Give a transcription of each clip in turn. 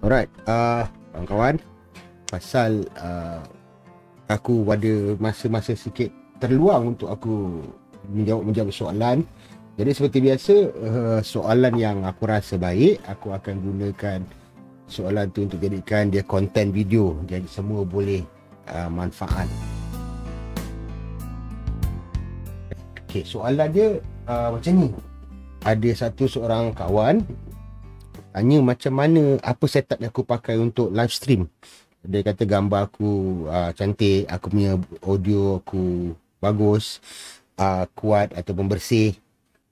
Alright, uh, kawan-kawan Pasal uh, aku pada masa-masa sikit terluang untuk aku menjawab-menjawab soalan Jadi seperti biasa, uh, soalan yang aku rasa baik Aku akan gunakan soalan tu untuk jadikan dia konten video Jadi semua boleh uh, manfaat Okay, soalan dia uh, macam ni ada satu seorang kawan tanya macam mana apa setup yang aku pakai untuk live stream dia kata gambar aku uh, cantik aku punya audio aku bagus uh, kuat ataupun bersih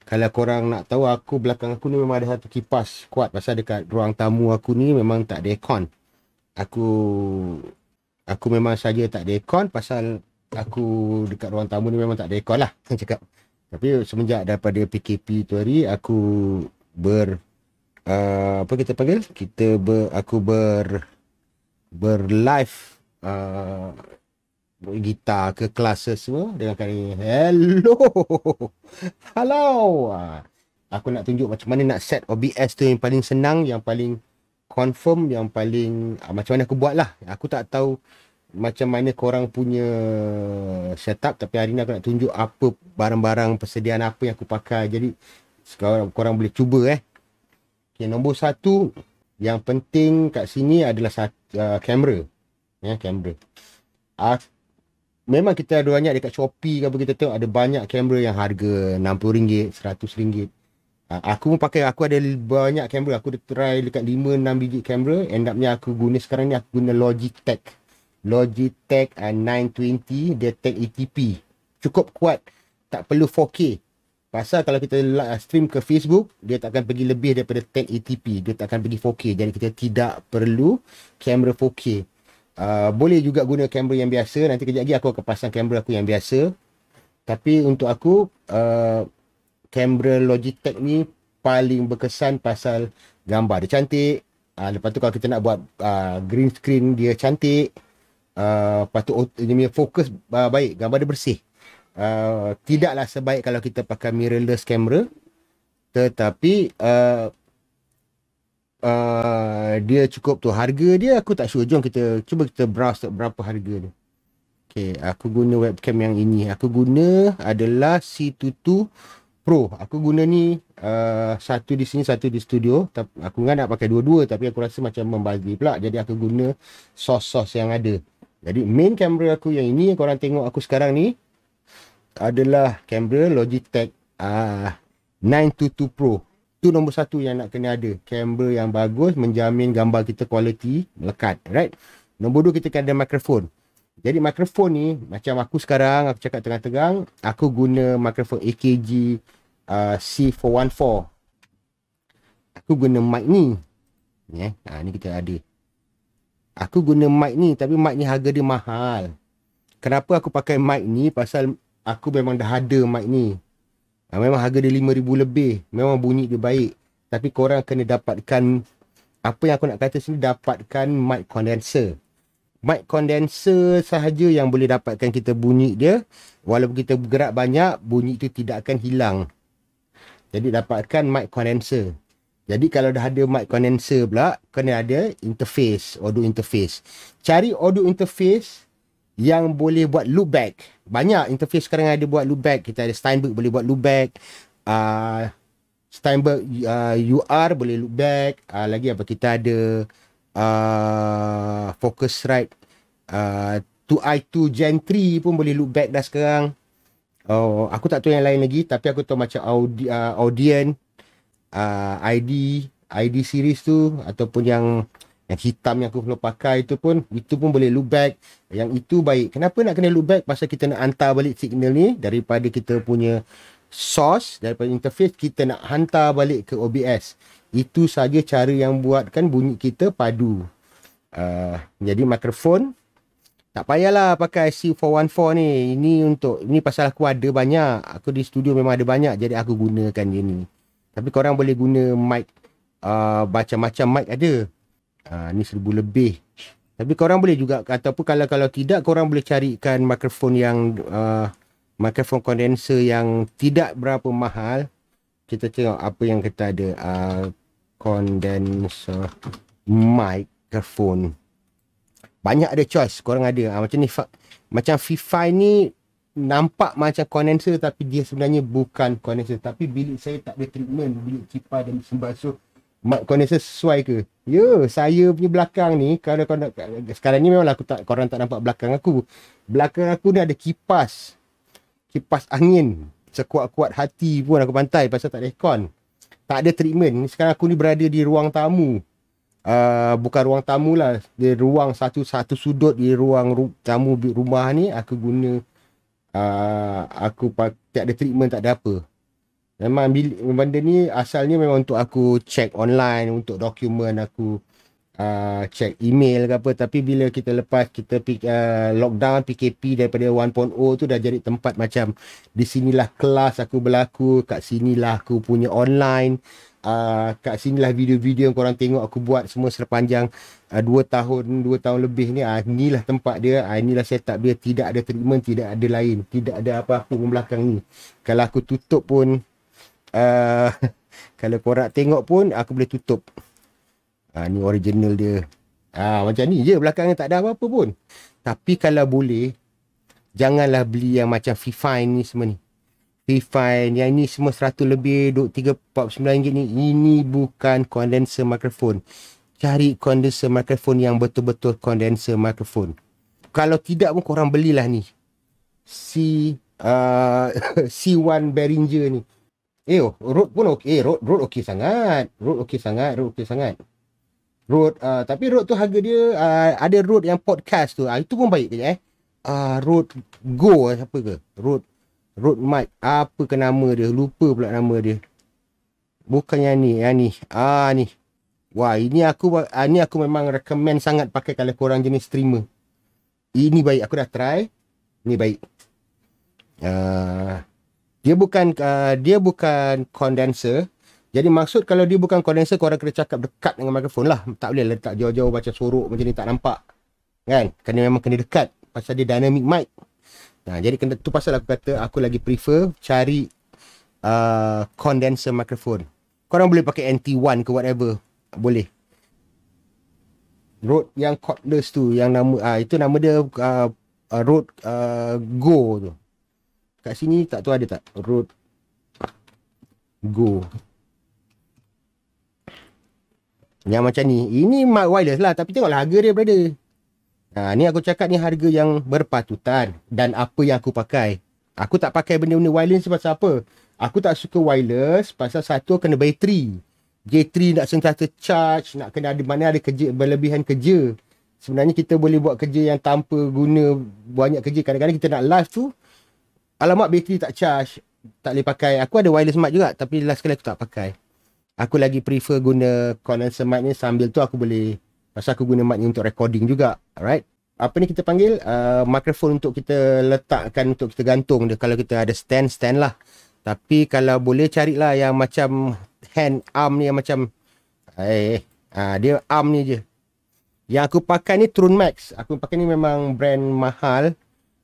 kalau korang nak tahu aku belakang aku ni memang ada satu kipas kuat pasal dekat ruang tamu aku ni memang tak ada aircon aku aku memang saja tak ada aircon pasal aku dekat ruang tamu ni memang tak ada aircon lah cakap tapi semenjak daripada PKP tu hari aku ber uh, apa kita panggil kita ber, aku ber ber live uh, gitar ke kelas semua dengan kali hello hello uh, aku nak tunjuk macam mana nak set OBS tu yang paling senang yang paling confirm yang paling uh, macam mana aku buat lah aku tak tahu macam mana korang punya setup tapi hari ni aku nak tunjuk apa barang-barang persediaan apa yang aku pakai jadi sekarang korang boleh cuba eh Okay, nombor satu yang penting kat sini adalah uh, kamera. Uh, ya, kamera. Uh, memang kita ada banyak dekat Shopee ke kita tengok ada banyak kamera yang harga RM60, RM100. Uh, aku pun pakai, aku ada banyak kamera. Aku dah try dekat 5, 6 biji kamera. End up aku guna sekarang ni, aku guna Logitech. Logitech uh, ah, 920, dia tag ETP. Cukup kuat, tak perlu 4K. Pasal kalau kita stream ke Facebook, dia takkan pergi lebih daripada 1080p. Dia takkan pergi 4K. Jadi kita tidak perlu kamera 4K. Uh, ah, boleh juga guna kamera yang biasa. Nanti kejap lagi aku akan pasang kamera aku yang biasa. Tapi untuk aku, ah, kamera uh, Logitech ni paling berkesan pasal gambar dia cantik. Uh, lepas tu kalau kita nak buat uh, green screen dia cantik. Uh, lepas tu dia punya fokus uh, baik. Gambar dia bersih uh, tidaklah sebaik kalau kita pakai mirrorless camera tetapi uh, uh, dia cukup tu harga dia aku tak sure jom kita cuba kita browse berapa harga dia okey aku guna webcam yang ini aku guna adalah C22 Pro aku guna ni uh, satu di sini satu di studio tapi aku kan nak pakai dua-dua tapi aku rasa macam membazir pula jadi aku guna sos-sos yang ada jadi main kamera aku yang ini korang tengok aku sekarang ni adalah kamera Logitech ah uh, 922 Pro. Tu nombor satu yang nak kena ada. Kamera yang bagus menjamin gambar kita kualiti melekat. Right? Nombor dua kita kena ada mikrofon. Jadi mikrofon ni macam aku sekarang aku cakap tengah terang aku guna mikrofon AKG uh, ah, C414. Aku guna mic ni. ni, ya, yeah. ha, ni kita ada. Aku guna mic ni tapi mic ni harga dia mahal. Kenapa aku pakai mic ni? Pasal aku memang dah ada mic ni. Ha, memang harga dia RM5,000 lebih. Memang bunyi dia baik. Tapi korang kena dapatkan, apa yang aku nak kata sini, dapatkan mic condenser. Mic condenser sahaja yang boleh dapatkan kita bunyi dia. Walaupun kita bergerak banyak, bunyi tu tidak akan hilang. Jadi dapatkan mic condenser. Jadi kalau dah ada mic condenser pula, kena ada interface, audio interface. Cari audio interface yang boleh buat loopback Banyak interface sekarang ada buat loopback Kita ada Steinberg boleh buat loopback, Uh, ah, Steinberg uh, ah, UR boleh loopback. uh, ah, lagi apa kita ada uh, Focusrite uh, 2i2 Gen 3 pun boleh loopback dah sekarang oh, aku tak tahu yang lain lagi tapi aku tahu macam audi, uh, Audien uh, ID ID series tu ataupun yang yang hitam yang aku perlu pakai itu pun Itu pun boleh loop back Yang itu baik Kenapa nak kena loop back? Pasal kita nak hantar balik signal ni Daripada kita punya source Daripada interface Kita nak hantar balik ke OBS Itu saja cara yang buatkan bunyi kita padu uh, Jadi mikrofon tak payahlah pakai IC414 ni. Ini untuk ini pasal aku ada banyak. Aku di studio memang ada banyak jadi aku gunakan dia ni. Tapi korang boleh guna mic uh, ah, macam-macam mic ada. Ah ha, ni seribu lebih. Tapi korang boleh juga ataupun kalau kalau tidak korang boleh carikan mikrofon yang uh, mikrofon kondenser yang tidak berapa mahal. Kita tengok apa yang kita ada uh, ah, condenser microphone. Banyak ada choice korang ada. Ha, macam ni fa- macam Fifi ni nampak macam kondenser tapi dia sebenarnya bukan kondenser tapi bilik saya tak ada treatment bilik kipas dan sembah so mak kau ni sesuai ke? Ya, yeah, saya punya belakang ni kalau kau nak sekarang ni memanglah aku tak korang tak nampak belakang aku. Belakang aku ni ada kipas. Kipas angin. Sekuat-kuat hati pun aku pantai pasal tak ada aircon. Tak ada treatment. Sekarang aku ni berada di ruang tamu. Uh, bukan ruang tamu lah. Di ruang satu-satu sudut di ruang ru- tamu rumah ni aku guna uh, aku tak ada treatment tak ada apa. Memang bil- benda ni asalnya memang untuk aku check online untuk dokumen aku uh, check email ke apa tapi bila kita lepas kita uh, lockdown PKP daripada 1.0 tu dah jadi tempat macam di sinilah kelas aku berlaku kat sinilah aku punya online uh, kat lah video-video yang korang tengok aku buat semua sepanjang 2 uh, tahun 2 tahun lebih ni uh, inilah tempat dia uh, inilah setup dia tidak ada treatment tidak ada lain tidak ada apa-apa pun belakang ni kalau aku tutup pun uh, kalau korang tengok pun aku boleh tutup uh, ni original dia uh, macam ni je belakangnya tak ada apa-apa pun tapi kalau boleh janganlah beli yang macam FIFA ni semua ni FIFA yang ni semua 100 lebih duk 349 ringgit ni ini bukan condenser microphone cari condenser microphone yang betul-betul condenser microphone kalau tidak pun korang belilah ni C uh, C1 Behringer ni Eh, oh, road pun okey. Eh, road road okey sangat. Road okey sangat. Road okey sangat. Road, uh, tapi road tu harga dia, uh, ada road yang podcast tu. Uh, itu pun baik kerja eh. Uh, road Go, eh, apa ke? Road, road Mike. Apa ke nama dia? Lupa pula nama dia. Bukan yang ni, yang ni. Ah, ni. Wah, ini aku uh, ini aku memang recommend sangat pakai kalau korang jenis streamer. Ini baik. Aku dah try. Ini baik. Uh, dia bukan uh, dia bukan condenser jadi maksud kalau dia bukan condenser korang kena cakap dekat dengan mikrofon lah tak boleh letak jauh-jauh baca sorok macam ni tak nampak kan kena memang kena dekat pasal dia dynamic mic nah, jadi kena, tu pasal aku kata aku lagi prefer cari uh, condenser mikrofon korang boleh pakai NT1 ke whatever boleh road yang cordless tu yang nama ah uh, itu nama dia uh, road uh, go tu Kat sini tak tahu ada tak road go. Yang macam ni. Ini mic wireless lah. Tapi tengok harga dia berada. Ha, ni aku cakap ni harga yang berpatutan. Dan apa yang aku pakai. Aku tak pakai benda-benda wireless pasal apa. Aku tak suka wireless pasal satu kena bateri. J3 nak sentiasa charge. Nak kena ada mana ada kerja, berlebihan kerja. Sebenarnya kita boleh buat kerja yang tanpa guna banyak kerja. Kadang-kadang kita nak live tu. Alamak bateri tak charge Tak boleh pakai Aku ada wireless mic juga Tapi last kali aku tak pakai Aku lagi prefer guna condenser mic ni Sambil tu aku boleh Pasal aku guna mic ni untuk recording juga Alright Apa ni kita panggil uh, Microphone untuk kita letakkan Untuk kita gantung dia Kalau kita ada stand Stand lah Tapi kalau boleh carilah yang macam Hand arm ni yang macam Eh uh, Dia arm ni je yang aku pakai ni Trunmax. Aku pakai ni memang brand mahal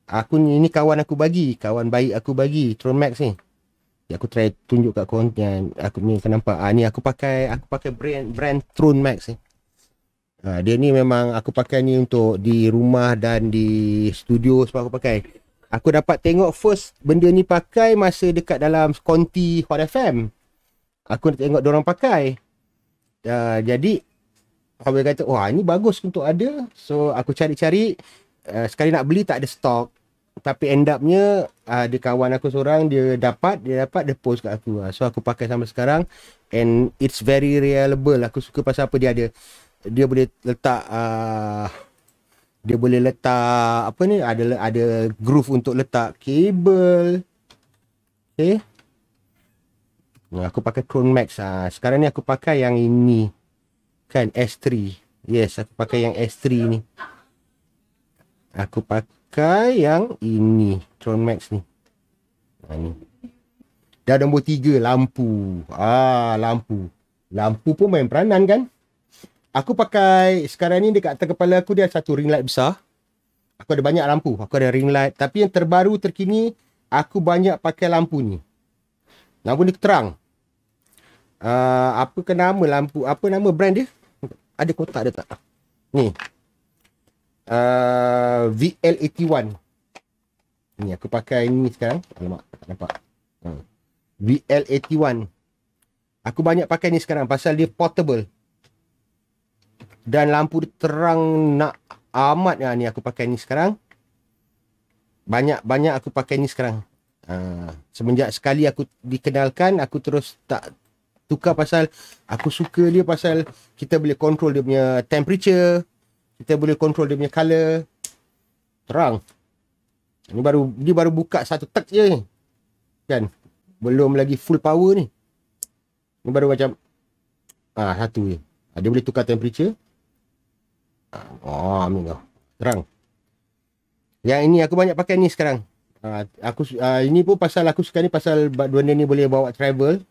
aku ni, ni kawan aku bagi, kawan baik aku bagi, Tron Max ni. Ya, aku try tunjuk kat kau yang aku ni kan nampak. Ah ni aku pakai, aku pakai brand brand Tron Max ni. Ah dia ni memang aku pakai ni untuk di rumah dan di studio sebab aku pakai. Aku dapat tengok first benda ni pakai masa dekat dalam konti Hot FM. Aku nak tengok ah, orang pakai. Uh, jadi, Habib kata, wah ini bagus untuk ada. So, aku cari-cari uh, sekali nak beli tak ada stok tapi end upnya ada uh, kawan aku seorang dia dapat dia dapat dia post kat aku lah. so aku pakai sampai sekarang and it's very reliable aku suka pasal apa dia ada dia boleh letak uh, dia boleh letak apa ni ada ada groove untuk letak kabel okey aku pakai Chrome Max ah. Sekarang ni aku pakai yang ini. Kan S3. Yes, aku pakai yang S3 ni. Aku pakai yang ini. Tron Max ni. Ha, ni. Dah nombor tiga. Lampu. Ah, lampu. Lampu pun main peranan kan? Aku pakai sekarang ni dekat atas kepala aku dia satu ring light besar. Aku ada banyak lampu. Aku ada ring light. Tapi yang terbaru terkini, aku banyak pakai lampu ni. Lampu ni terang. Uh, apa ke lampu? Apa nama brand dia? Ada kotak dia tak? Ni. Uh, VL81 Ni aku pakai ni sekarang Alamak tak nampak ha. VL81 Aku banyak pakai ni sekarang Pasal dia portable Dan lampu terang Nak amat lah ni aku pakai ni sekarang Banyak-banyak aku pakai ni sekarang ha. Semenjak sekali aku dikenalkan Aku terus tak tukar pasal Aku suka dia pasal Kita boleh control dia punya temperature kita boleh control dia punya color terang ni baru ni baru buka satu tek je kan belum lagi full power ni ni baru macam ah ha, satu je ha, boleh tukar temperature oh ah, ah, amin kau terang yang ini aku banyak pakai ni sekarang ha, aku ha, ini pun pasal aku suka ni pasal benda ni boleh bawa travel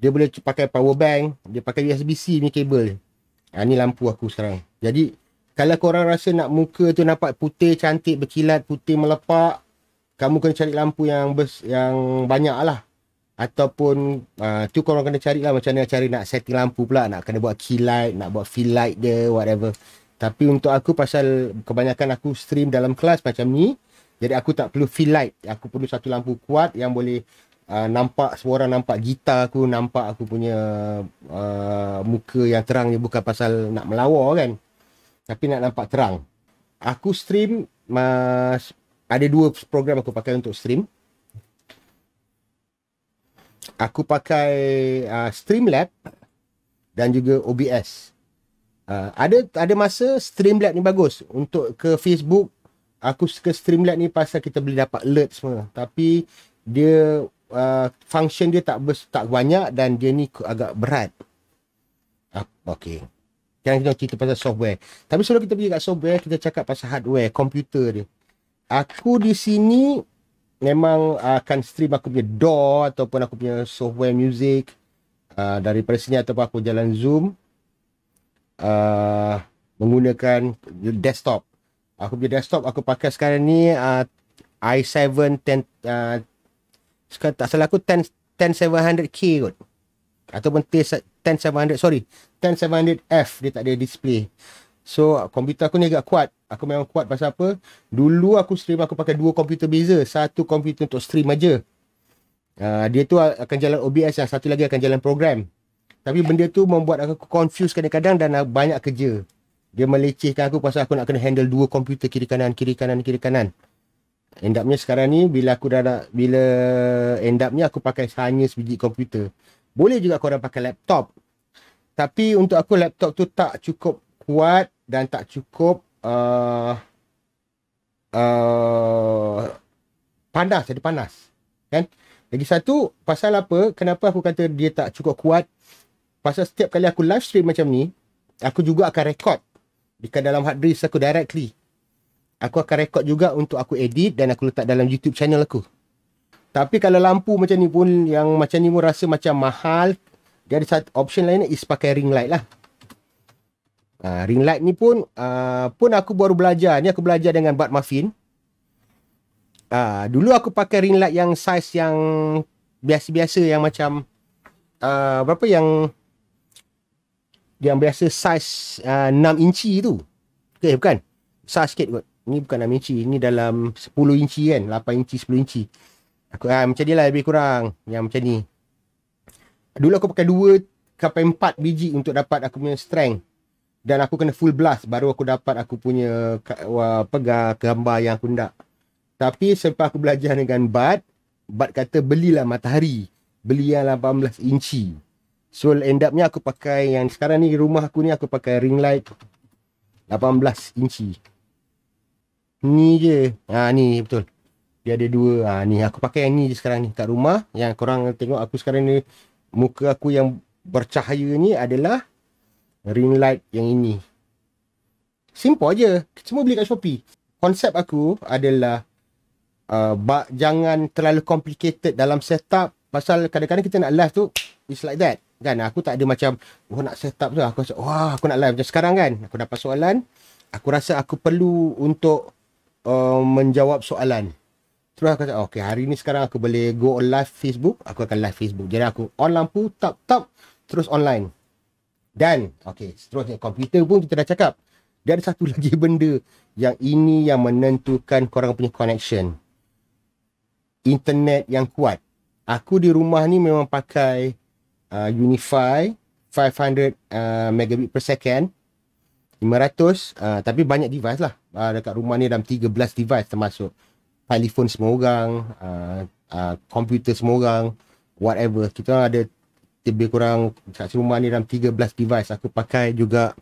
dia boleh pakai power bank dia pakai USB-C ni kabel ha, ni lampu aku sekarang jadi kalau korang rasa nak muka tu nampak putih cantik berkilat putih melepak kamu kena cari lampu yang bes, yang banyak lah. Ataupun uh, tu korang kena cari lah macam mana nak cari nak setting lampu pula. Nak kena buat key light, nak buat fill light dia, whatever. Tapi untuk aku pasal kebanyakan aku stream dalam kelas macam ni. Jadi aku tak perlu fill light. Aku perlu satu lampu kuat yang boleh uh, nampak semua orang nampak gitar aku. Nampak aku punya uh, muka yang terang ni bukan pasal nak melawar kan tapi nak nampak terang. Aku stream mas ada dua program aku pakai untuk stream. Aku pakai uh, Streamlab dan juga OBS. Uh, ah, ada ada masa Streamlab ni bagus untuk ke Facebook aku suka Streamlab ni pasal kita boleh dapat alert semua tapi dia uh, function dia tak tak banyak dan dia ni agak berat. Uh, okay. Sekarang kita cerita pasal software. Tapi sebelum kita pergi kat software, kita cakap pasal hardware, komputer dia. Aku di sini memang akan stream aku punya DAW ataupun aku punya software music. Uh, daripada sini ataupun aku jalan Zoom. Uh, menggunakan desktop. Aku punya desktop aku pakai sekarang ni uh, i7 10, uh, sekarang tak salah aku 10, 10 700K kot ataupun 10700 sorry 10700F dia tak ada display so komputer aku ni agak kuat aku memang kuat pasal apa dulu aku stream aku pakai dua komputer beza satu komputer untuk stream aja uh, dia tu akan jalan OBS yang lah. satu lagi akan jalan program tapi benda tu membuat aku confuse kadang-kadang dan banyak kerja dia melecehkan aku pasal aku nak kena handle dua komputer kiri kanan kiri kanan kiri kanan endapnya sekarang ni bila aku dah nak bila endapnya aku pakai hanya sebiji komputer boleh juga korang pakai laptop. Tapi untuk aku laptop tu tak cukup kuat dan tak cukup uh, uh, panas. Jadi panas. Kan? Lagi satu, pasal apa? Kenapa aku kata dia tak cukup kuat? Pasal setiap kali aku live stream macam ni, aku juga akan record. Bukan dalam hard disk aku directly. Aku akan record juga untuk aku edit dan aku letak dalam YouTube channel aku. Tapi kalau lampu macam ni pun yang macam ni pun rasa macam mahal. Dia ada satu option lain is pakai ring light lah. Uh, ring light ni pun uh, pun aku baru belajar. Ni aku belajar dengan Bud Muffin. Uh, ah, dulu aku pakai ring light yang size yang biasa-biasa yang macam uh, berapa yang yang biasa size uh, 6 inci tu. Okay, eh, bukan. Size sikit kot. Ni bukan 6 inci. Ni dalam 10 inci kan. 8 inci, 10 inci. Aku ah, macam ni lah lebih kurang Yang macam ni Dulu aku pakai 2 sampai 4 biji untuk dapat aku punya strength Dan aku kena full blast Baru aku dapat aku punya wah, pegar gambar yang aku nak Tapi selepas aku belajar dengan Bud Bud kata belilah matahari Beli yang 18 inci So end upnya aku pakai yang sekarang ni rumah aku ni aku pakai ring light 18 inci. Ni je. Ha ni betul dia ada dua ha, ni aku pakai yang ni je sekarang ni kat rumah yang korang tengok aku sekarang ni muka aku yang bercahaya ni adalah ring light yang ini simple aje semua beli kat Shopee konsep aku adalah uh, jangan terlalu complicated dalam setup pasal kadang-kadang kita nak live tu it's like that kan aku tak ada macam oh nak setup tu aku rasa wah aku nak live macam sekarang kan aku dapat soalan aku rasa aku perlu untuk uh, menjawab soalan Terus aku cakap, okay, hari ni sekarang aku boleh go live Facebook. Aku akan live Facebook. Jadi aku on lampu, tap, tap, terus online. Dan, okay, seterusnya, komputer pun kita dah cakap. Dia ada satu lagi benda yang ini yang menentukan korang punya connection. Internet yang kuat. Aku di rumah ni memang pakai uh, Unify 500 uh, megabit per second. 500, uh, tapi banyak device lah. Uh, dekat rumah ni dalam 13 device termasuk telefon semua orang uh, uh, Komputer semua orang Whatever Kita ada lebih kurang kat rumah ni dalam 13 device aku pakai juga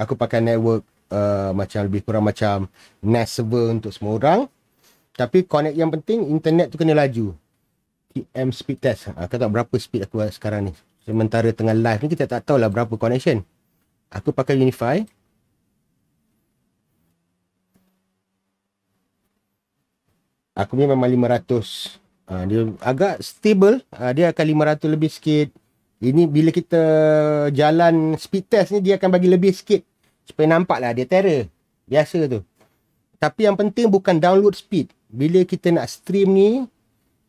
aku pakai network uh, macam lebih kurang macam NAS e server untuk semua orang tapi connect yang penting internet tu kena laju TM speed test aku tak berapa speed aku sekarang ni sementara tengah live ni kita tak tahulah berapa connection aku pakai Unify aku punya memang 500 uh, ah, dia agak stable uh, dia akan 500 lebih sikit ini bila kita jalan speed test ni dia akan bagi lebih sikit supaya nampak lah dia terror biasa tu tapi yang penting bukan download speed bila kita nak stream ni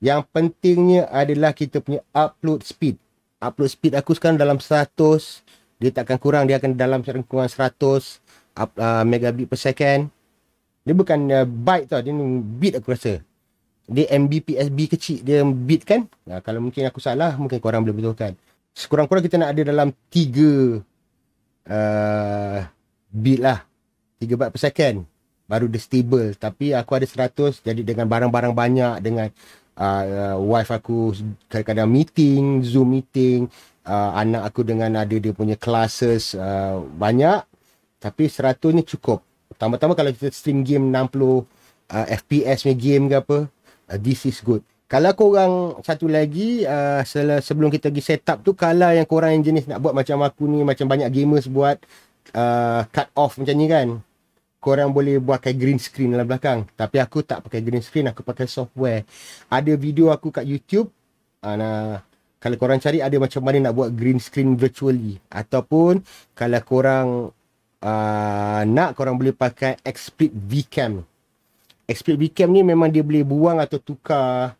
yang pentingnya adalah kita punya upload speed upload speed aku sekarang dalam 100 dia takkan kurang dia akan dalam kurang 100 up, uh, megabit per second dia bukan uh, byte tau, dia bit aku rasa. Dia MBPSB kecil, dia bit kan. Nah, kalau mungkin aku salah, mungkin korang boleh betulkan. Sekurang-kurang kita nak ada dalam 3 uh, bit lah. 3 bat per second. Baru dia stable. Tapi aku ada 100, jadi dengan barang-barang banyak, dengan uh, uh, wife aku kadang-kadang meeting, Zoom meeting, uh, anak aku dengan ada dia punya classes uh, banyak. Tapi 100 ni cukup. Tambah-tambah kalau kita stream game 60 uh, FPS ni game ke apa, uh, this is good. Kalau korang satu lagi, uh, sel- sebelum kita pergi up tu, kalau yang korang yang jenis nak buat macam aku ni, macam banyak gamers buat uh, cut off macam ni kan, korang boleh buat pakai green screen dalam belakang. Tapi aku tak pakai green screen, aku pakai software. Ada video aku kat YouTube, uh, nah, kalau korang cari ada macam mana nak buat green screen virtually. Ataupun kalau korang Ah, nak korang boleh pakai Xsplit Vcam. Xsplit Vcam ni memang dia boleh buang atau tukar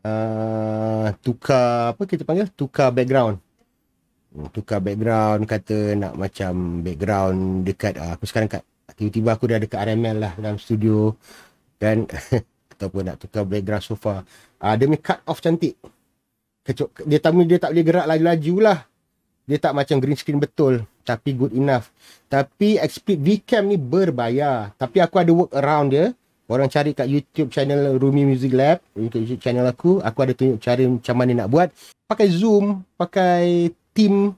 uh, tukar apa kita panggil? Tukar background. Hmm, tukar background kata nak macam background dekat uh, ah, aku sekarang kat tiba-tiba aku dah dekat RML lah dalam studio dan ataupun nak tukar background sofa. Uh, dia cut off cantik. Kecuk, dia tak, dia tak boleh gerak laju-laju lah. Dia tak macam green screen betul tapi good enough. Tapi Xpeed Vcam ni berbayar. Tapi aku ada work around dia. Orang cari kat YouTube channel Rumi Music Lab. YouTube channel aku. Aku ada tunjuk cara macam mana nak buat. Pakai Zoom. Pakai Team.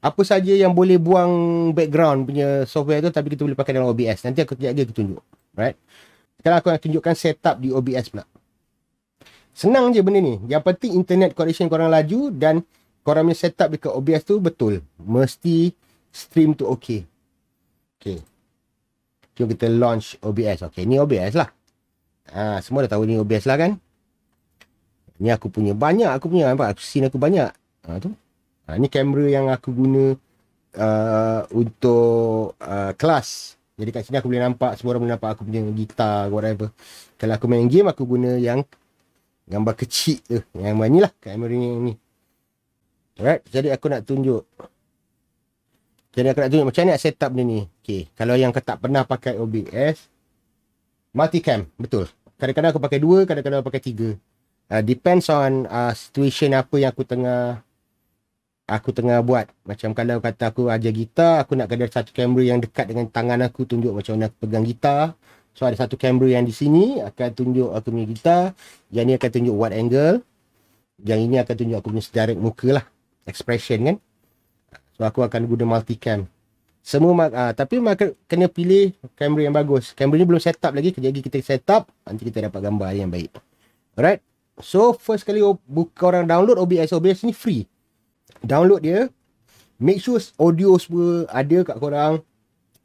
Apa saja yang boleh buang background punya software tu. Tapi kita boleh pakai dalam OBS. Nanti aku kejap dia aku tunjuk. Right? Sekarang aku nak tunjukkan setup di OBS pula. Senang je benda ni. Yang penting internet connection korang laju. Dan korang punya setup dekat OBS tu betul. Mesti stream tu okay. Okay. Jom kita launch OBS. Okay, ni OBS lah. Ha, semua dah tahu ni OBS lah kan. Ni aku punya banyak. Aku punya nampak. Aku scene aku banyak. Ha, tu. Ha, ni kamera yang aku guna uh, untuk uh, kelas. Jadi kat sini aku boleh nampak. Semua orang boleh nampak aku punya gitar whatever. Kalau aku main game, aku guna yang gambar kecil tu. Yang ni lah. Kamera ni. ni. Alright. Jadi aku nak tunjuk. Jadi aku nak tunjuk macam ni nak set up dia ni. Okay. Kalau yang tak pernah pakai OBS. cam Betul. Kadang-kadang aku pakai dua. Kadang-kadang aku pakai tiga. Uh, depends on uh, situation apa yang aku tengah. Aku tengah buat. Macam kalau kata aku ajar gitar. Aku nak ada satu kamera yang dekat dengan tangan aku. Tunjuk macam mana aku pegang gitar. So ada satu kamera yang di sini. Akan tunjuk aku punya gitar. Yang ni akan tunjuk wide angle. Yang ini akan tunjuk aku punya sedarik muka lah. Expression kan. So aku akan guna multicam. Semua mak uh, ah, tapi mak kena pilih kamera yang bagus. Kamera ni belum set up lagi. Kejap kita set up nanti kita dapat gambar yang baik. Alright. So first kali buka orang download OBS OBS ni free. Download dia. Make sure audio semua ada kat korang.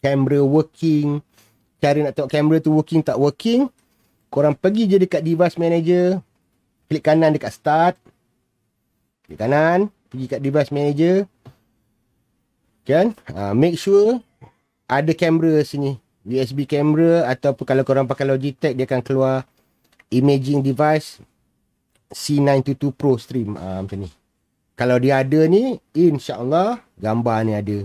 Kamera working. Cara nak tengok kamera tu working tak working. Korang pergi je dekat device manager. Klik kanan dekat start. Klik kanan. Pergi kat device manager kan uh, make sure ada kamera sini USB kamera ataupun kalau korang pakai Logitech dia akan keluar imaging device C922 Pro Stream uh, macam ni kalau dia ada ni insya Allah gambar ni ada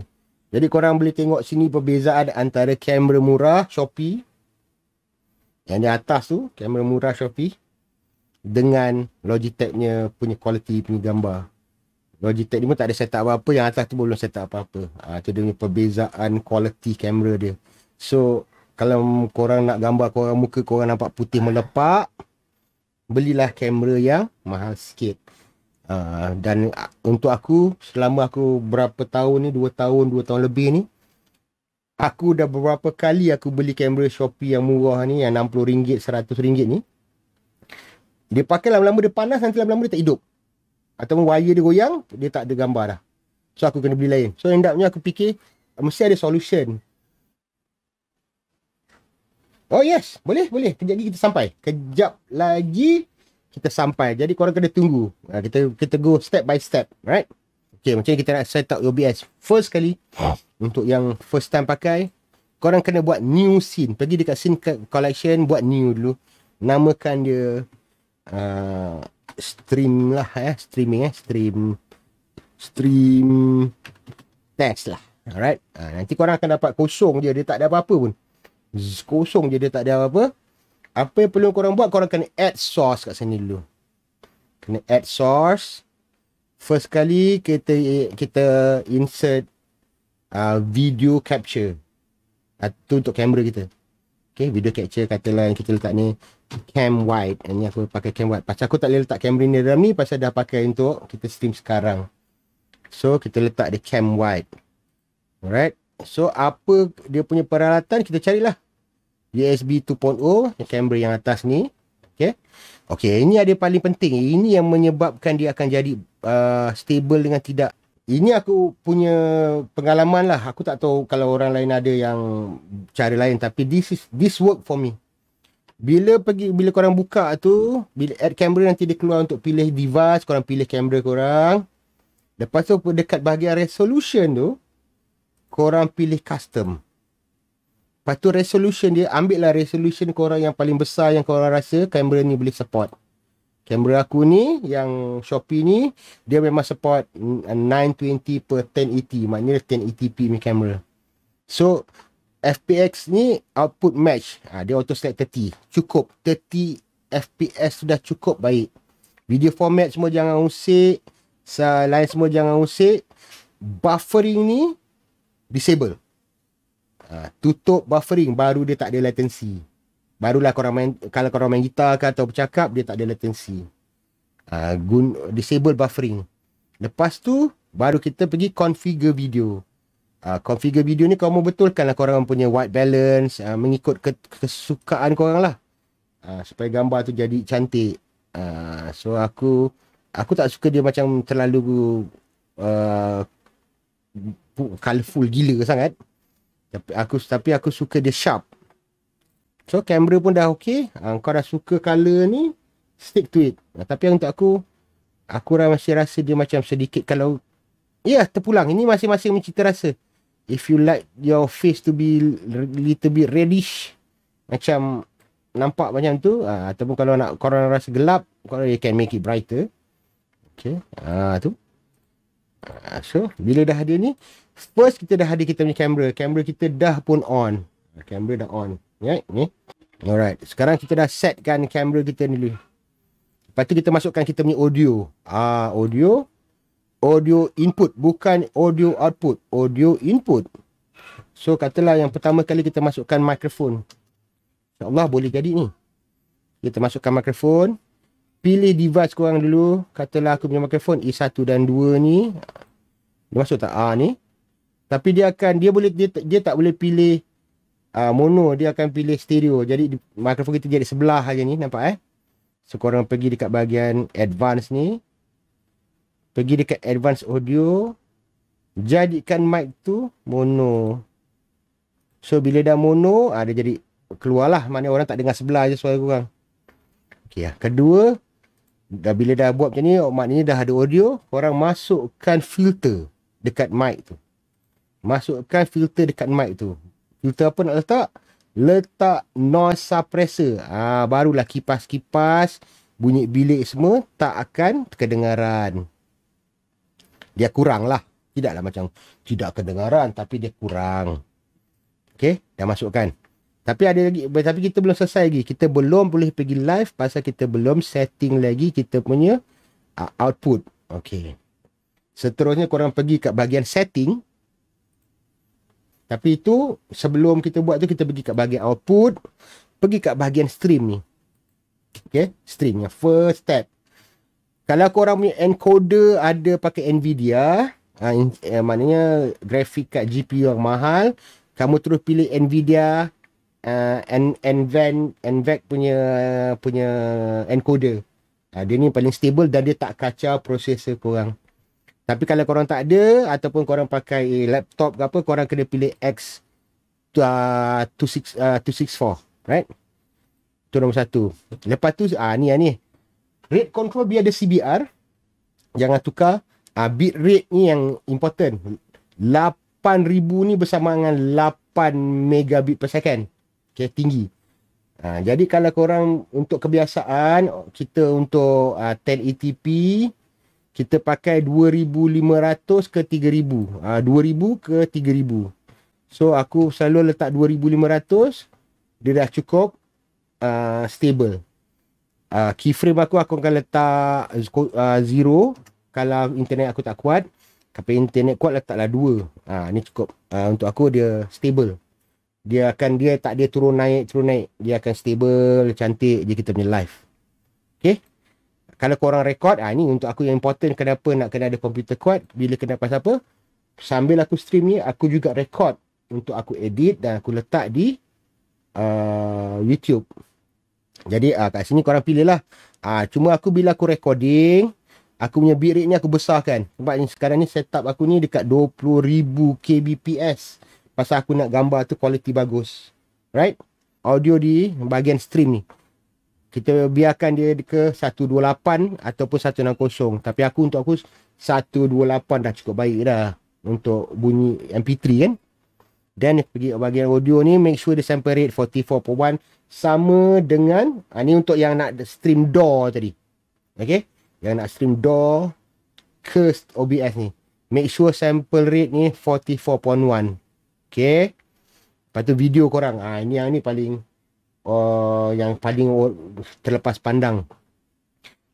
jadi korang boleh tengok sini perbezaan antara kamera murah Shopee yang di atas tu kamera murah Shopee dengan Logitech punya kualiti punya gambar Logitech ni pun tak ada setup apa-apa yang atas tu pun belum setup apa-apa uh, tu dia perbezaan quality kamera dia so kalau korang nak gambar korang muka korang nampak putih melepak belilah kamera yang mahal sikit uh, dan untuk aku selama aku berapa tahun ni dua tahun dua tahun lebih ni aku dah beberapa kali aku beli kamera Shopee yang murah ni yang RM60 RM100 ni dia pakai lama-lama dia panas nanti lama-lama dia tak hidup Ataupun wire dia goyang Dia tak ada gambar dah So aku kena beli lain So end upnya aku fikir Mesti ada solution Oh yes Boleh boleh Kejap lagi kita sampai Kejap lagi Kita sampai Jadi korang kena tunggu ah, Kita kita go step by step Right Okay macam ni kita nak set up OBS First kali Untuk yang first time pakai Korang kena buat new scene Pergi dekat scene collection Buat new dulu Namakan dia uh, stream lah eh streaming eh stream stream test lah alright ha, nanti korang akan dapat kosong je dia tak ada apa-apa pun Zzz, kosong je dia tak ada apa-apa apa yang perlu korang buat korang kena add source kat sini dulu kena add source first kali kita kita insert uh, video capture atau uh, untuk kamera kita okay video capture katalah yang kita letak ni cam wide ini aku pakai cam wide Pasal aku tak boleh letak camera ni dalam ni Pasal dah pakai untuk kita stream sekarang So kita letak dia cam wide Alright So apa dia punya peralatan kita carilah USB 2.0 Camera yang atas ni Okay Okay ini ada paling penting Ini yang menyebabkan dia akan jadi uh, Stable dengan tidak ini aku punya pengalaman lah. Aku tak tahu kalau orang lain ada yang cara lain. Tapi this is this work for me. Bila pergi bila korang buka tu, bila add camera nanti dia keluar untuk pilih device, korang pilih kamera korang. Lepas tu dekat bahagian resolution tu, korang pilih custom. Lepas tu resolution dia, ambil lah resolution korang yang paling besar yang korang rasa kamera ni boleh support. Kamera aku ni, yang Shopee ni, dia memang support 920 per 1080. Maknanya 1080p ni kamera. So, FPX ni output match. Ha, dia auto select 30. Cukup. 30 FPS sudah cukup baik. Video format semua jangan usik. selain semua jangan usik. Buffering ni disable. Ha, tutup buffering baru dia tak ada latency. Barulah korang main, kalau korang main gitar ke atau bercakap, dia tak ada latency. Ha, gun, disable buffering. Lepas tu, baru kita pergi configure video uh, ah, configure video ni kau mau betulkan lah korang punya white balance uh, mengikut ke- kesukaan korang lah uh, supaya gambar tu jadi cantik uh, so aku aku tak suka dia macam terlalu uh, colourful gila sangat tapi aku tapi aku suka dia sharp so kamera pun dah okey uh, kau dah suka colour ni stick to it uh, tapi untuk aku aku masih rasa dia macam sedikit kalau Ya, terpulang. Ini masing-masing mencipta rasa. Uh, if you like your face to be little bit reddish macam nampak macam tu uh, ataupun kalau nak korang rasa gelap korang you can make it brighter okey ah uh, tu uh, so bila dah ada ni first kita dah ada kita punya kamera kamera kita dah pun on kamera dah on yeah, ni alright sekarang kita dah setkan kamera kita dulu lepas tu kita masukkan kita punya audio ah uh, audio audio input bukan audio output audio input so katalah yang pertama kali kita masukkan mikrofon insyaallah boleh jadi ni kita masukkan mikrofon pilih device kau korang dulu katalah aku punya mikrofon E1 dan 2 ni dia masuk tak A ah, ni tapi dia akan dia boleh dia, dia tak boleh pilih uh, mono dia akan pilih stereo jadi mikrofon kita jadi sebelah aja ni nampak eh so korang pergi dekat bahagian advance ni Pergi dekat advanced audio. Jadikan mic tu mono. So bila dah mono, ada ah, jadi keluar lah. Maknanya orang tak dengar sebelah je suara korang. Okay, ya. Ah. Kedua, dah bila dah buat macam ni, oh, maknanya dah ada audio. orang masukkan filter dekat mic tu. Masukkan filter dekat mic tu. Filter apa nak letak? Letak noise suppressor. Ha, barulah kipas-kipas, bunyi bilik semua tak akan kedengaran dia kurang lah. Tidaklah macam tidak kedengaran tapi dia kurang. Okay, dah masukkan. Tapi ada lagi, tapi kita belum selesai lagi. Kita belum boleh pergi live pasal kita belum setting lagi kita punya uh, output. Okay. Seterusnya korang pergi kat bahagian setting. Tapi itu sebelum kita buat tu kita pergi kat bahagian output. Pergi kat bahagian stream ni. Okay. Stream yang first step kalau korang punya encoder ada pakai Nvidia, uh, in, uh, maknanya grafik kat GPU yang mahal, kamu terus pilih Nvidia uh, ah, NVAC punya uh, punya encoder. Uh, dia ni paling stable dan dia tak kacau processor korang. Tapi kalau korang tak ada ataupun korang pakai laptop ke apa, korang kena pilih X264. Uh, uh, right? Itu nombor satu. Lepas tu, ah, ni lah ni rate control biar ada CBR jangan tukar uh, bit rate ni yang important 8000 ni bersama dengan 8 megabit per second okay, tinggi Ha, jadi kalau korang untuk kebiasaan kita untuk uh, ah, 1080p kita pakai 2500 ke 3000 uh, 2000 ke 3000 so aku selalu letak 2500 dia dah cukup uh, stable uh, keyframe aku aku akan letak uh, zero kalau internet aku tak kuat tapi internet kuat letaklah dua ha, uh, ni cukup uh, untuk aku dia stable dia akan dia tak dia turun naik turun naik dia akan stable cantik je kita punya live okay kalau korang record ah ni untuk aku yang important kenapa nak kena ada komputer kuat bila kena pasal apa sambil aku stream ni aku juga record untuk aku edit dan aku letak di uh, YouTube jadi uh, kat sini korang pilih lah. Uh, ah, cuma aku bila aku recording, aku punya bitrate ni aku besarkan. Sebab ni sekarang ni setup aku ni dekat 20,000 kbps. Pasal aku nak gambar tu kualiti bagus. Right? Audio di bahagian stream ni. Kita biarkan dia ke 128 ataupun 160. Tapi aku untuk aku 128 dah cukup baik dah. Untuk bunyi MP3 kan. Then pergi bahagian audio ni. Make sure the sample rate 44.1 sama dengan ha, ni untuk yang nak stream door tadi. Okay. Yang nak stream door ke OBS ni. Make sure sample rate ni 44.1. Okay. Lepas tu video korang. Ha, ini yang ni paling uh, yang paling terlepas pandang.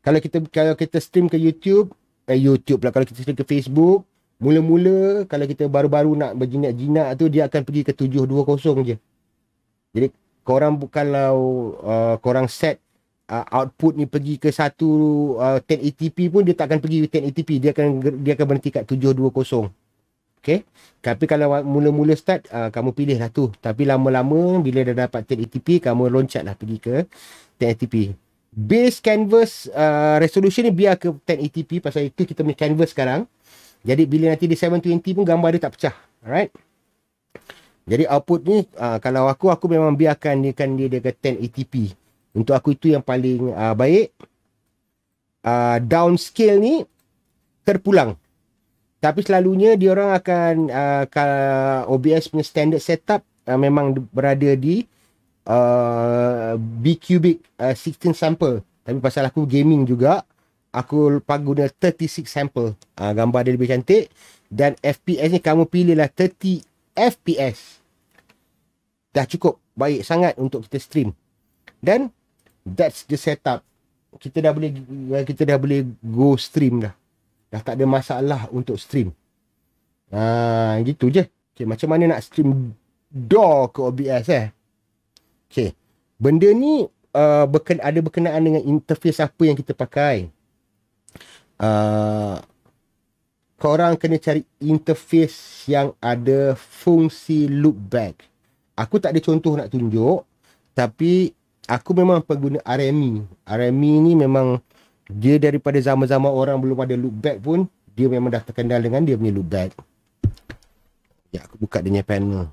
Kalau kita kalau kita stream ke YouTube, eh, YouTube lah. Kalau kita stream ke Facebook, mula-mula kalau kita baru-baru nak berjinak-jinak tu, dia akan pergi ke 720 je. Jadi korang bukanlah uh, korang set uh, output ni pergi ke satu uh, 1080p pun dia takkan pergi 1080p dia akan dia akan berhenti kat 720 okay? tapi kalau mula-mula start uh, kamu lah tu tapi lama-lama bila dah dapat 1080p kamu loncat lah pergi ke 1080p base canvas uh, resolution ni biar ke 1080p pasal itu kita punya canvas sekarang jadi bila nanti di 720 pun gambar dia tak pecah alright jadi output ni uh, kalau aku aku memang biarkan dia kan dia dekat 1080p. Untuk aku itu yang paling uh, baik. Uh, ah, downscale ni terpulang. Tapi selalunya dia orang akan uh, kalau OBS punya standard setup uh, memang berada di uh, B cubic uh, 16 sample. Tapi pasal aku gaming juga, aku lepas guna 36 sample. Uh, gambar dia lebih cantik. Dan FPS ni kamu pilihlah fps dah cukup baik sangat untuk kita stream dan that's the setup kita dah boleh kita dah boleh go stream dah dah tak ada masalah untuk stream ha gitu je okey macam mana nak stream door ke obs eh okey benda ni uh, berken- ada berkenaan dengan interface apa yang kita pakai uh, korang kena cari interface yang ada fungsi loopback. Aku tak ada contoh nak tunjuk tapi aku memang pengguna RME. RME ni memang dia daripada zaman-zaman orang belum ada loopback pun dia memang dah terkenal dengan dia punya loopback. Ya aku buka dia panel.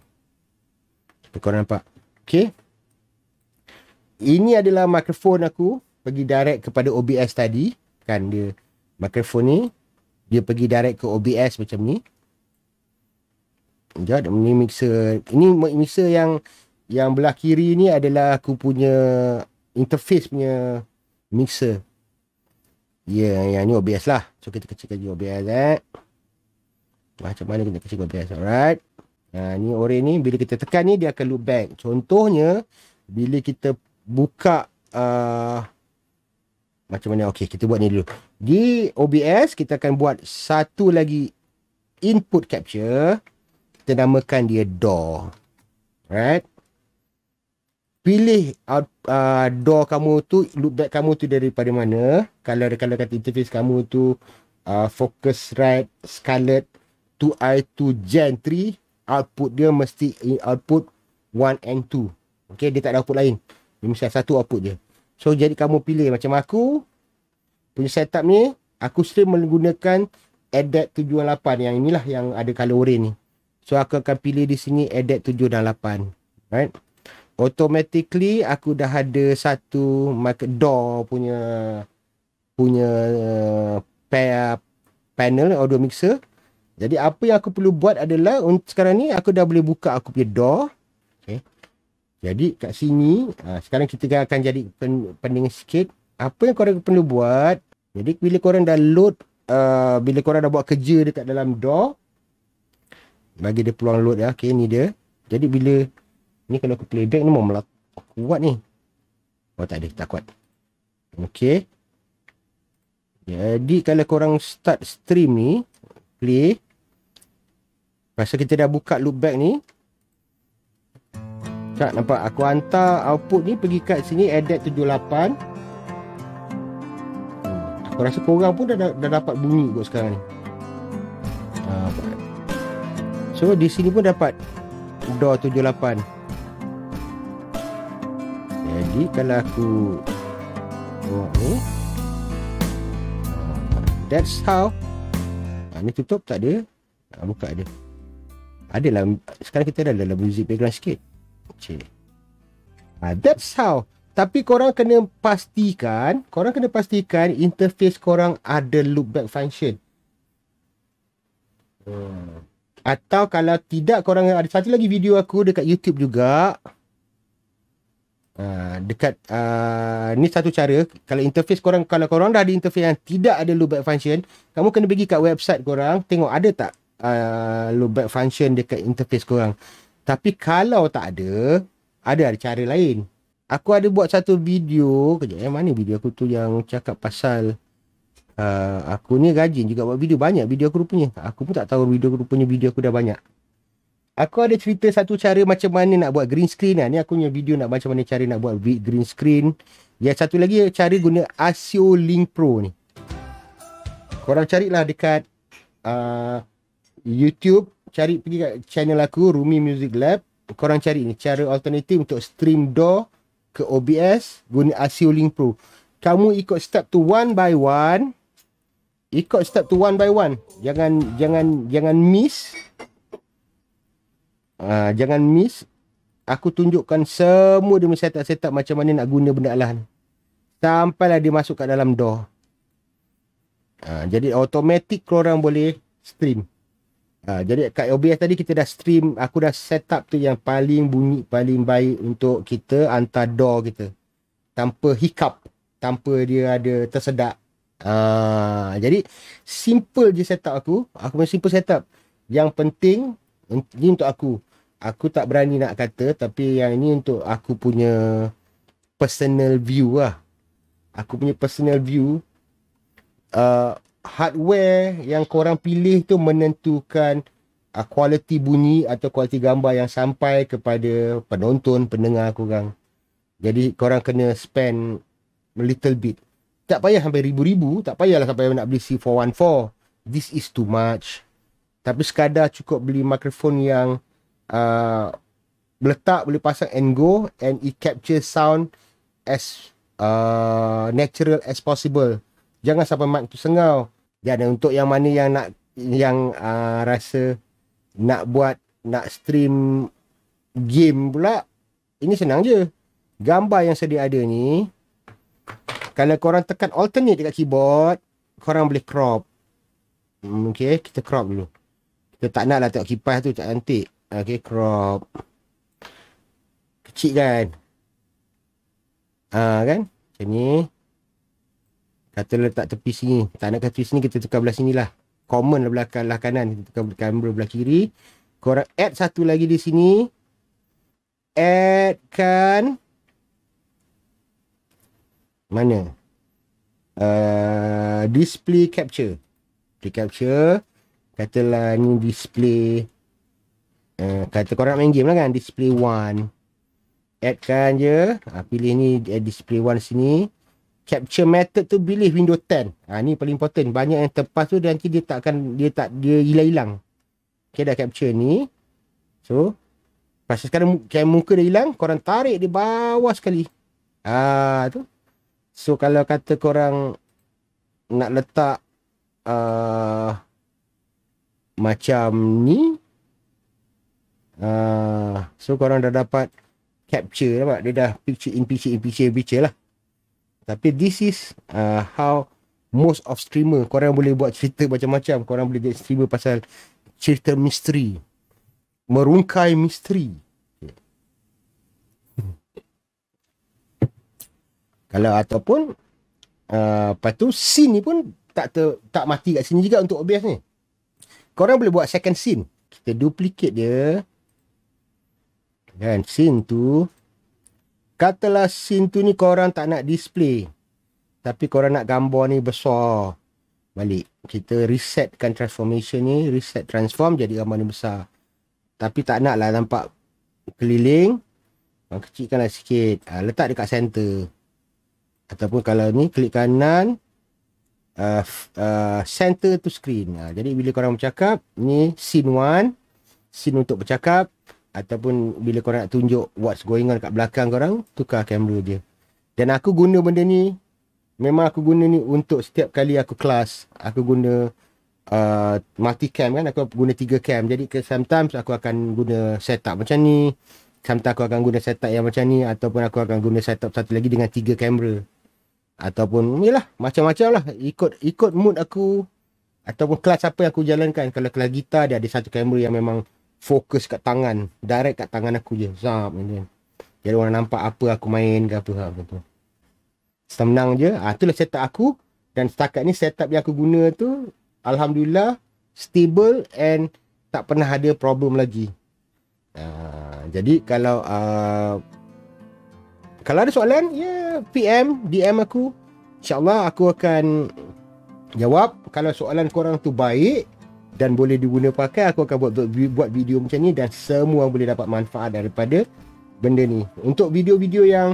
Kau korang nampak. Okey. Ini adalah mikrofon aku pergi direct kepada OBS tadi kan dia mikrofon ni dia pergi direct ke OBS macam ni. Jom ni mixer. Ini mixer yang yang belah kiri ni adalah aku punya interface punya mixer. Ya, yeah, yang ni OBS lah. So kita kecilkan je OBS eh. Macam mana kita kecilkan OBS. Alright. Ha, ni orang ni bila kita tekan ni dia akan loop back. Contohnya bila kita buka uh, macam mana? Okey, kita buat ni dulu di OBS kita akan buat satu lagi input capture kita namakan dia door right pilih uh, door kamu tu loopback kamu tu daripada mana kalau ada kalau kata interface kamu tu uh, focus right scarlet 2i2 gen 3 output dia mesti output 1 and 2 okay? dia tak ada output lain dia mesti satu output je so jadi kamu pilih macam aku punya setup ni aku sering menggunakan adapt 78 yang inilah yang ada color orange ni so aku akan pilih di sini dan 78 right automatically aku dah ada satu market door punya punya uh, pair panel audio mixer jadi apa yang aku perlu buat adalah untuk sekarang ni aku dah boleh buka aku punya door jadi kat sini ah, sekarang kita akan jadi pen, pening sikit apa yang korang perlu buat jadi bila korang dah load uh, bila korang dah buat kerja dekat dalam door bagi dia peluang load ya okay ni dia jadi bila ni kalau aku playback ni mau melak kuat ni oh tak ada tak kuat okay jadi kalau korang start stream ni play masa kita dah buka loopback ni tak nampak aku hantar output ni pergi kat sini edit 78 aku rasa korang pun dah, dah, dah dapat bunyi buat sekarang ni ah, so di sini pun dapat udah 78 jadi kalau aku buat ni ah, that's how ha, ni tutup tak ada ha, buka Ada adalah sekarang kita dah dalam music background sikit okay. ha, that's how tapi korang kena pastikan, korang kena pastikan interface korang ada loopback function. Hmm. Atau kalau tidak korang ada satu lagi video aku dekat YouTube juga. Uh, dekat uh, ni satu cara kalau interface korang kalau korang dah ada interface yang tidak ada loopback function kamu kena pergi kat website korang tengok ada tak uh, loopback function dekat interface korang tapi kalau tak ada ada ada cara lain Aku ada buat satu video Kejap yang eh, mana video aku tu yang cakap pasal uh, Aku ni rajin juga buat video Banyak video aku rupanya Aku pun tak tahu video aku rupanya video aku dah banyak Aku ada cerita satu cara macam mana nak buat green screen lah. Ni aku punya video nak macam mana cara nak buat green screen. Yang satu lagi cara guna ASIO Link Pro ni. Korang carilah dekat uh, YouTube. Cari pergi kat channel aku, Rumi Music Lab. Korang cari ni cara alternatif untuk stream door ke OBS guna ASIO Link Pro. Kamu ikut step tu one by one. Ikut step tu one by one. Jangan jangan jangan miss. Ha, jangan miss. Aku tunjukkan semua demi setup-setup macam mana nak guna benda alah Sampailah dia masuk kat dalam door. Ha, jadi automatic korang boleh stream. Ha, jadi kat OBS tadi kita dah stream, aku dah set up tu yang paling bunyi, paling baik untuk kita hantar door kita. Tanpa hiccup, tanpa dia ada tersedak. Ha, jadi simple je set up aku, aku punya simple set up. Yang penting, ni untuk aku. Aku tak berani nak kata tapi yang ini untuk aku punya personal view lah. Aku punya personal view. Uh, hardware yang korang pilih tu menentukan uh, quality bunyi atau quality gambar yang sampai kepada penonton, pendengar korang. Jadi korang kena spend a little bit. Tak payah sampai ribu-ribu, tak payahlah sampai nak beli C414. This is too much. Tapi sekadar cukup beli mikrofon yang uh, ah, letak boleh pasang and go and it capture sound as uh, natural as possible. Jangan sampai mak tu sengau. Dan untuk yang mana yang nak yang uh, rasa nak buat nak stream game pula ini senang je. Gambar yang sedia ada ni kalau korang tekan alternate dekat keyboard, korang boleh crop. Hmm, okay, kita crop dulu. Kita tak nak lah tengok kipas tu, tak cantik. Okay, crop. Kecil kan? Ah uh, kan? Macam ni. Kata letak tepi sini. Tak nak tepi sini, kita tukar belah sini lah. Common lah belakang lah kanan. Kita tukar kamera belah kiri. Korang add satu lagi di sini. Add kan? Mana? Uh, display capture. Display capture. Katalah ni display. Uh, kata korang main game lah kan. Display one. Addkan je. Uh, pilih ni add display one Sini capture method tu pilih Windows 10. Ha, ni paling important. Banyak yang tepas tu nanti dia tak akan, dia tak, dia hilang-hilang. Okay, dah capture ni. So, pasal sekarang cam muka dah hilang, korang tarik dia bawah sekali. Ah ha, tu. So, kalau kata korang nak letak uh, macam ni. Uh, so, korang dah dapat capture dapat. Dia dah picture in picture in picture in picture lah. Tapi this is uh, how most of streamer korang boleh buat cerita macam-macam. Korang boleh jadi streamer pasal cerita misteri. Merungkai misteri. Kalau ataupun uh, lepas tu scene ni pun tak ter, tak mati kat sini juga untuk OBS ni. Korang boleh buat second scene. Kita duplicate dia. Dan scene tu Katalah scene tu ni korang tak nak display. Tapi korang nak gambar ni besar. Balik. Kita resetkan transformation ni. Reset transform jadi gambar ni besar. Tapi tak nak lah nampak keliling. Kecilkanlah sikit. Ha, letak dekat center. Ataupun kalau ni klik kanan. Uh, uh, center to screen. Ha, jadi bila korang bercakap. Ni scene 1. Scene untuk bercakap ataupun bila korang nak tunjuk what's going on kat belakang korang, tukar kamera dia. Dan aku guna benda ni, memang aku guna ni untuk setiap kali aku kelas, aku guna uh, cam kan, aku guna tiga cam. Jadi sometimes aku akan guna setup macam ni, sometimes aku akan guna setup yang macam ni, ataupun aku akan guna setup satu lagi dengan tiga kamera. Ataupun, yelah, macam-macam lah. Ikut, ikut mood aku, ataupun kelas apa yang aku jalankan. Kalau kelas gitar, dia ada satu kamera yang memang fokus kat tangan direct kat tangan aku je zap gitu. jadi orang nampak apa aku main ke apa apa ha, tu senang je ah itulah setup aku dan setakat ni setup yang aku guna tu alhamdulillah stable and tak pernah ada problem lagi ah, jadi kalau uh, kalau ada soalan ya yeah, PM DM aku insyaallah aku akan jawab kalau soalan korang tu baik dan boleh diguna pakai aku akan buat buat video macam ni dan semua boleh dapat manfaat daripada benda ni untuk video-video yang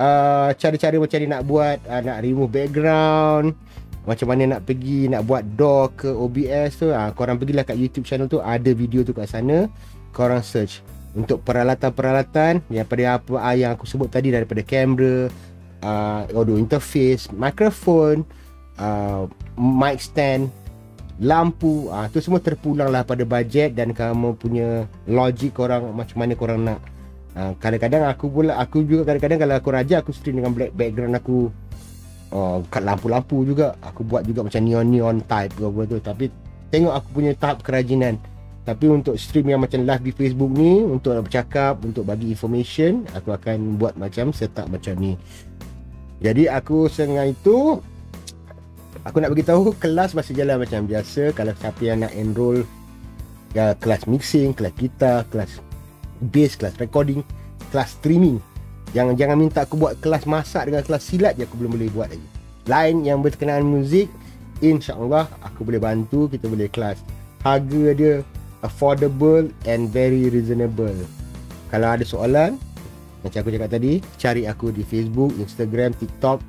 uh, cara-cara macam ni nak buat uh, nak remove background macam mana nak pergi nak buat door ke OBS tu uh, korang pergilah kat YouTube channel tu ada video tu kat sana korang search untuk peralatan-peralatan daripada apa uh, yang aku sebut tadi daripada kamera uh, audio interface microphone uh, mic stand lampu ah tu semua terpulanglah pada bajet dan kamu punya logik orang macam mana orang nak ah, kadang-kadang aku pula aku juga kadang-kadang kalau aku raja aku stream dengan black background aku oh, kat lampu-lampu juga aku buat juga macam neon-neon type ke apa tu tapi tengok aku punya tahap kerajinan tapi untuk stream yang macam live di Facebook ni untuk bercakap untuk bagi information aku akan buat macam setup macam ni jadi aku sengaja itu aku nak bagi tahu kelas masih jalan macam biasa kalau siapa yang nak enroll ya, kelas mixing, kelas gitar, kelas bass, kelas recording, kelas streaming. Jangan jangan minta aku buat kelas masak dengan kelas silat je aku belum boleh buat lagi. Lain yang berkenaan muzik, insyaallah aku boleh bantu, kita boleh kelas. Harga dia affordable and very reasonable. Kalau ada soalan, macam aku cakap tadi, cari aku di Facebook, Instagram, TikTok,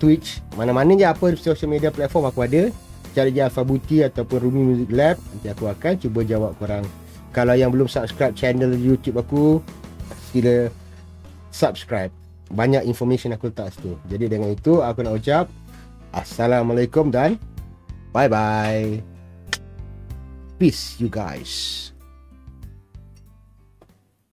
Twitch Mana-mana je apa social media platform aku ada Cari je Alfa Buti ataupun Rumi Music Lab Nanti aku akan cuba jawab korang Kalau yang belum subscribe channel YouTube aku Sila subscribe Banyak information aku letak situ Jadi dengan itu aku nak ucap Assalamualaikum dan Bye-bye Peace you guys